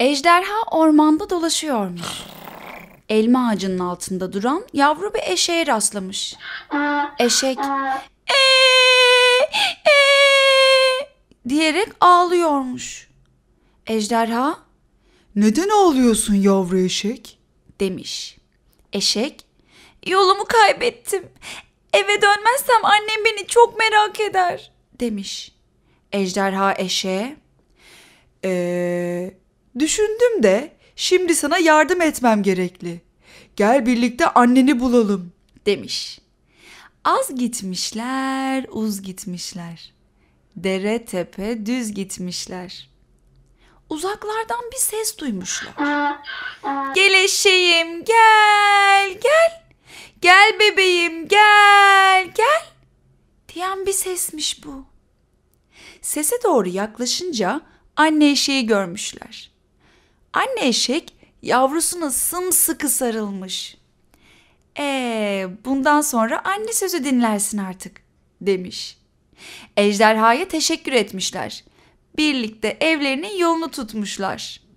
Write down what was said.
Ejderha ormanda dolaşıyormuş. Elma ağacının altında duran yavru bir eşeğe rastlamış. Eşek ee, ee, diyerek ağlıyormuş. Ejderha neden ağlıyorsun yavru eşek demiş. Eşek yolumu kaybettim. Eve dönmezsem annem beni çok merak eder demiş. Ejderha eşeğe ee, Düşündüm de şimdi sana yardım etmem gerekli. Gel birlikte anneni bulalım." demiş. Az gitmişler, uz gitmişler. Dere tepe düz gitmişler. Uzaklardan bir ses duymuşlar. Gel eşeğim gel gel. Gel bebeğim gel gel. Diyen bir sesmiş bu. Sese doğru yaklaşınca anne eşeği görmüşler. Anne eşek yavrusuna sımsıkı sarılmış. Ee, bundan sonra anne sözü dinlersin artık demiş. Ejderhaya teşekkür etmişler. Birlikte evlerinin yolunu tutmuşlar.